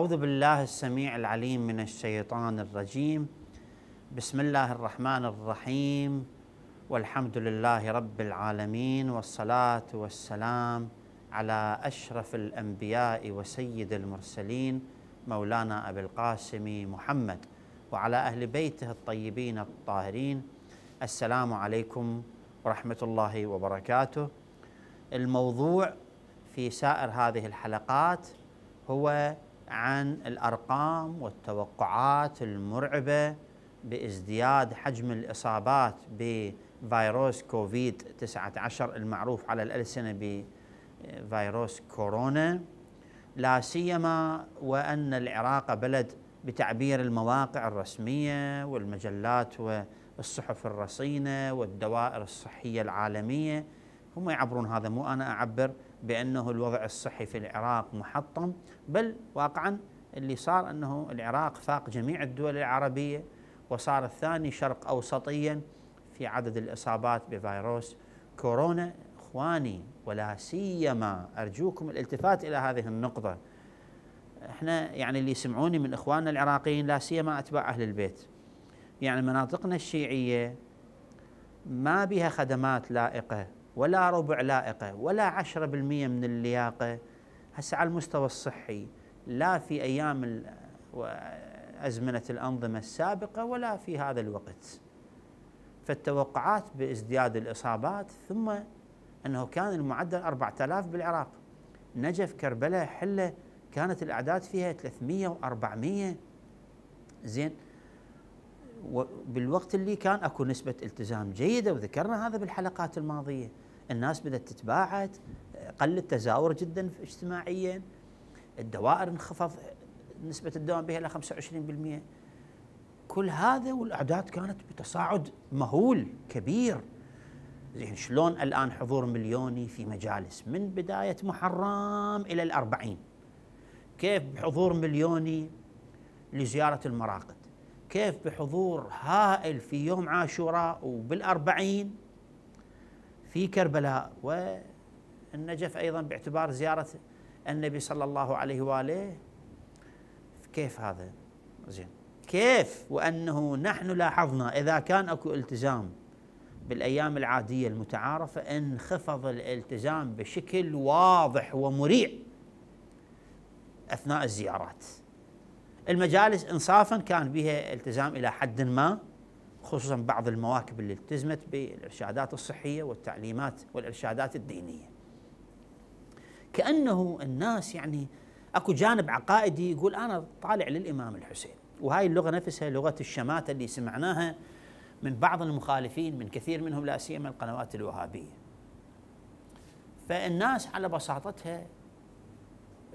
أعوذ بالله السميع العليم من الشيطان الرجيم بسم الله الرحمن الرحيم والحمد لله رب العالمين والصلاة والسلام على أشرف الأنبياء وسيد المرسلين مولانا أبي القاسم محمد وعلى أهل بيته الطيبين الطاهرين السلام عليكم ورحمة الله وبركاته الموضوع في سائر هذه الحلقات هو عن الارقام والتوقعات المرعبه بازدياد حجم الاصابات بفيروس كوفيد 19 المعروف على الالسنه بفيروس كورونا لا سيما وان العراق بلد بتعبير المواقع الرسميه والمجلات والصحف الرصينه والدوائر الصحيه العالميه هم يعبرون هذا مو انا اعبر بأنه الوضع الصحي في العراق محطم بل واقعا اللي صار أنه العراق فاق جميع الدول العربية وصار الثاني شرق أوسطيا في عدد الإصابات بفيروس كورونا إخواني ولا سيما أرجوكم الالتفات إلى هذه النقطة احنا يعني اللي يسمعوني من اخواننا العراقيين لا سيما اتباع اهل البيت يعني مناطقنا الشيعيه ما بها خدمات لائقه ولا ربع لائقة ولا عشرة بالمئة من اللياقة هسه على المستوى الصحي لا في أيام أزمنة الأنظمة السابقة ولا في هذا الوقت فالتوقعات بازدياد الإصابات ثم أنه كان المعدل 4000 بالعراق نجف كربلاء حلة كانت الأعداد فيها 300 و400 زين وبالوقت اللي كان اكو نسبة التزام جيدة وذكرنا هذا بالحلقات الماضية الناس بدأت تتباعد قل التزاور جدا اجتماعيا الدوائر انخفض نسبة الدوام بها إلى 25% كل هذا والأعداد كانت بتصاعد مهول كبير زين شلون الآن حضور مليوني في مجالس من بداية محرم إلى الأربعين كيف بحضور مليوني لزيارة المراقد كيف بحضور هائل في يوم عاشوراء وبالأربعين في كربلاء والنجف أيضا باعتبار زيارة النبي صلى الله عليه وآله كيف هذا زين كيف وأنه نحن لاحظنا إذا كان أكو التزام بالأيام العادية المتعارفة انخفض الالتزام بشكل واضح ومريع أثناء الزيارات المجالس انصافا كان بها التزام إلى حد ما خصوصا بعض المواكب اللي التزمت بالارشادات الصحيه والتعليمات والارشادات الدينيه. كانه الناس يعني اكو جانب عقائدي يقول انا طالع للامام الحسين وهاي اللغه نفسها لغه الشماته اللي سمعناها من بعض المخالفين من كثير منهم لا سيما القنوات الوهابيه. فالناس على بساطتها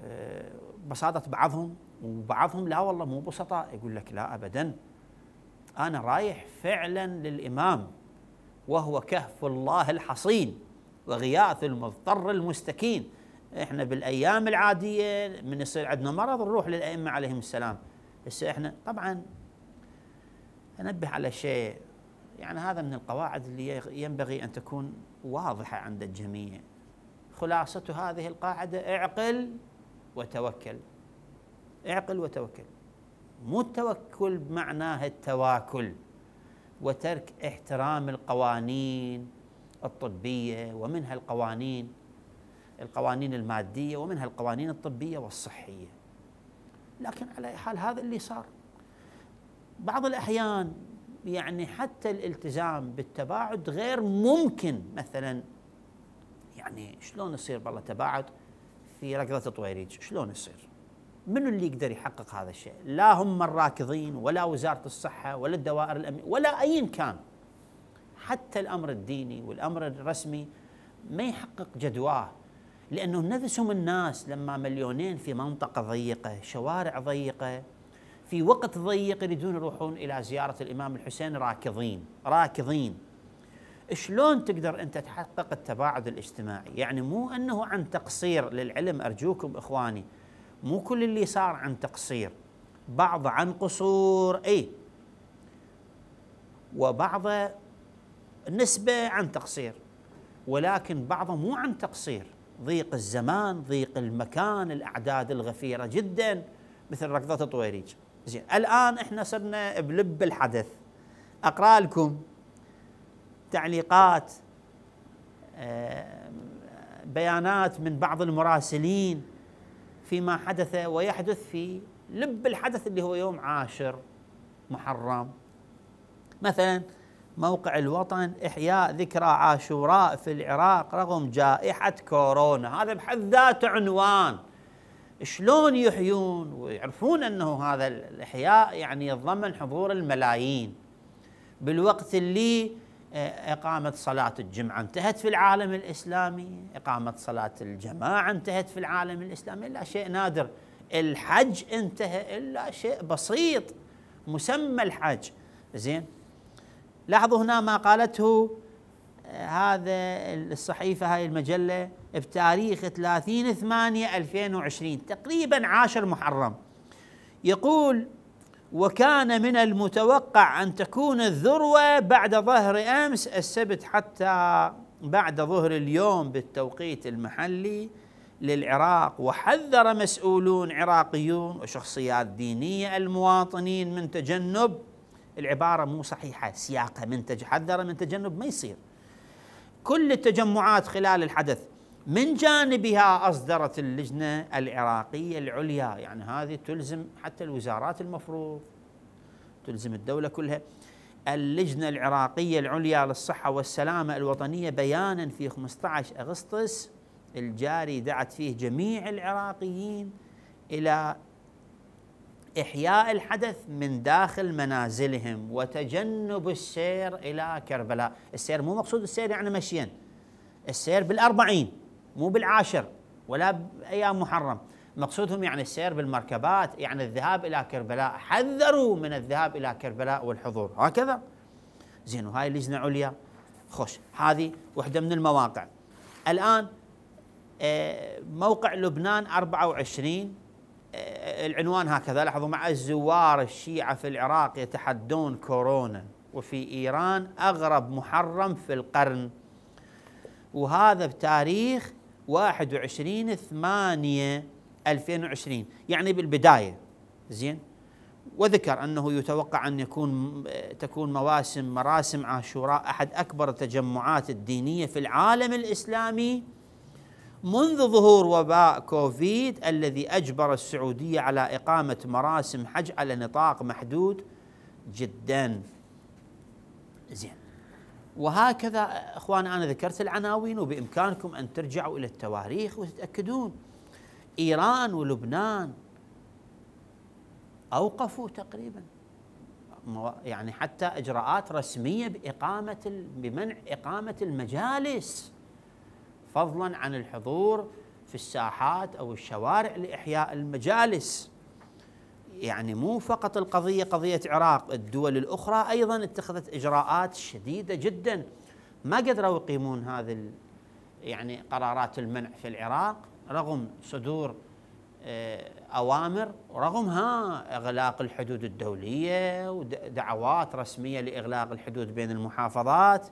آه، بساطه بعضهم وبعضهم لا والله مو بسطاء يقول لك لا ابدا أنا رايح فعلا للإمام وهو كهف الله الحصين وغياث المضطر المستكين احنا بالايام العاديه من يصير عندنا مرض نروح للائمه عليهم السلام بس احنا طبعا انبه على شيء يعني هذا من القواعد اللي ينبغي ان تكون واضحه عند الجميع خلاصه هذه القاعده اعقل وتوكل اعقل وتوكل مو التوكل بمعناه التواكل وترك احترام القوانين الطبية ومنها القوانين القوانين المادية ومنها القوانين الطبية والصحية لكن على حال هذا اللي صار بعض الأحيان يعني حتى الالتزام بالتباعد غير ممكن مثلا يعني شلون يصير بالله تباعد في ركضة طويريج شلون يصير من اللي يقدر يحقق هذا الشيء لا هم الراكضين ولا وزارة الصحة ولا الدوائر الأمنية ولا أي كان حتى الأمر الديني والأمر الرسمي ما يحقق جدواه لأنه نفسهم الناس لما مليونين في منطقة ضيقة شوارع ضيقة في وقت ضيق يريدون يروحون إلى زيارة الإمام الحسين راكضين راكضين شلون تقدر انت تحقق التباعد الاجتماعي؟ يعني مو انه عن تقصير للعلم ارجوكم اخواني، مو كل اللي صار عن تقصير بعض عن قصور اي وبعض نسبة عن تقصير ولكن بعضه مو عن تقصير ضيق الزمان ضيق المكان الأعداد الغفيرة جدا مثل ركضة طويريج زين الآن احنا صرنا بلب الحدث أقرأ لكم تعليقات آه، بيانات من بعض المراسلين فيما حدث ويحدث في لب الحدث اللي هو يوم عاشر محرم مثلا موقع الوطن إحياء ذكرى عاشوراء في العراق رغم جائحة كورونا هذا بحد ذاته عنوان شلون يحيون ويعرفون أنه هذا الإحياء يعني يتضمن حضور الملايين بالوقت اللي إقامة صلاة الجمعة انتهت في العالم الإسلامي إقامة صلاة الجماعة انتهت في العالم الإسلامي إلا شيء نادر الحج انتهى إلا شيء بسيط مسمى الحج زين لاحظوا هنا ما قالته آه، هذا الصحيفة هاي المجلة بتاريخ 30 8 2020 تقريبا 10 محرم يقول وكان من المتوقع أن تكون الذروة بعد ظهر أمس السبت حتى بعد ظهر اليوم بالتوقيت المحلي للعراق وحذر مسؤولون عراقيون وشخصيات دينية المواطنين من تجنب العبارة مو صحيحة سياقها من تج حذر من تجنب ما يصير كل التجمعات خلال الحدث من جانبها أصدرت اللجنة العراقية العليا يعني هذه تلزم حتى الوزارات المفروض تلزم الدولة كلها اللجنة العراقية العليا للصحة والسلامة الوطنية بيانا في 15 أغسطس الجاري دعت فيه جميع العراقيين إلى إحياء الحدث من داخل منازلهم وتجنب السير إلى كربلاء السير مو مقصود السير يعني مشيا السير بالأربعين مو بالعاشر ولا بأيام محرم مقصودهم يعني السير بالمركبات يعني الذهاب إلى كربلاء حذروا من الذهاب إلى كربلاء والحضور هكذا زين وهاي لجنة عليا خوش هذه وحده من المواقع الآن آه، موقع لبنان 24 آه، العنوان هكذا لاحظوا مع الزوار الشيعة في العراق يتحدون كورونا وفي إيران أغرب محرم في القرن وهذا بتاريخ 21 8 2020 يعني بالبدايه زين وذكر انه يتوقع ان يكون تكون مواسم مراسم عاشوراء احد اكبر التجمعات الدينيه في العالم الاسلامي منذ ظهور وباء كوفيد الذي اجبر السعوديه على اقامه مراسم حج على نطاق محدود جدا زين وهكذا اخوان انا ذكرت العناوين وبامكانكم ان ترجعوا الى التواريخ وتتاكدون ايران ولبنان اوقفوا تقريبا يعني حتى اجراءات رسميه باقامه بمنع اقامه المجالس فضلا عن الحضور في الساحات او الشوارع لاحياء المجالس يعني مو فقط القضية قضية عراق الدول الأخرى أيضا اتخذت إجراءات شديدة جدا ما قدروا يقيمون هذه يعني قرارات المنع في العراق رغم صدور آه، أوامر ورغم ها إغلاق الحدود الدولية ودعوات رسمية لإغلاق الحدود بين المحافظات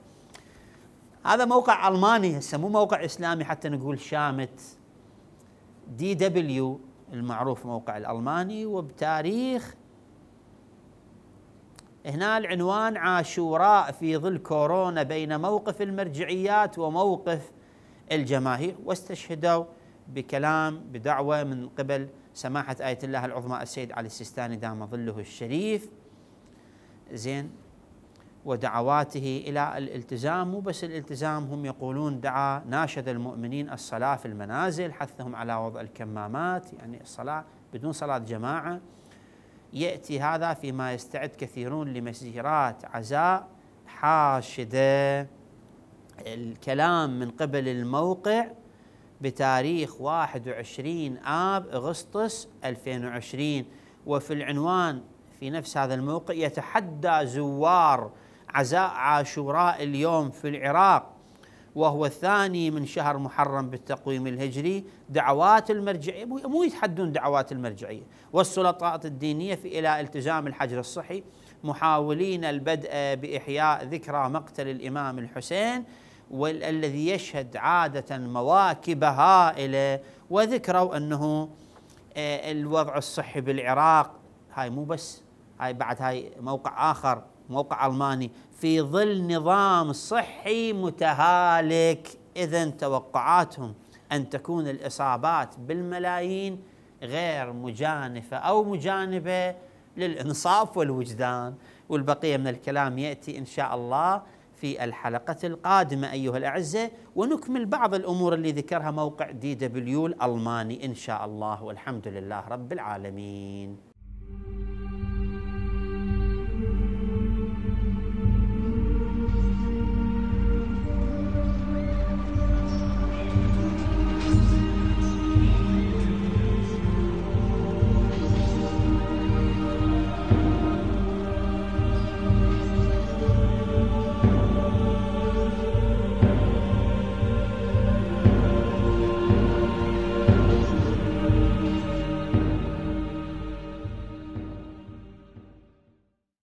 هذا موقع ألماني هسه مو موقع إسلامي حتى نقول شامت دي دبليو المعروف موقع الألماني وبتاريخ هنا العنوان عاشوراء في ظل كورونا بين موقف المرجعيات وموقف الجماهير واستشهدوا بكلام بدعوة من قبل سماحة آية الله العظمى السيد علي السيستاني دام ظله الشريف زين ودعواته الى الالتزام مو بس الالتزام هم يقولون دعا ناشد المؤمنين الصلاه في المنازل حثهم على وضع الكمامات يعني الصلاه بدون صلاه جماعه ياتي هذا فيما يستعد كثيرون لمسيرات عزاء حاشده الكلام من قبل الموقع بتاريخ 21 اب اغسطس 2020 وفي العنوان في نفس هذا الموقع يتحدى زوار عزاء عاشوراء اليوم في العراق وهو الثاني من شهر محرم بالتقويم الهجري دعوات المرجعية مو يتحدون دعوات المرجعية والسلطات الدينية في إلى التزام الحجر الصحي محاولين البدء بإحياء ذكرى مقتل الإمام الحسين والذي يشهد عادة مواكب هائلة وذكروا أنه آه، الوضع الصحي بالعراق هاي مو بس هاي بعد هاي موقع آخر موقع الماني في ظل نظام صحي متهالك اذا توقعاتهم ان تكون الاصابات بالملايين غير مجانفه او مجانبه للانصاف والوجدان والبقيه من الكلام ياتي ان شاء الله في الحلقة القادمة أيها الأعزة ونكمل بعض الأمور اللي ذكرها موقع دي دبليو الألماني إن شاء الله والحمد لله رب العالمين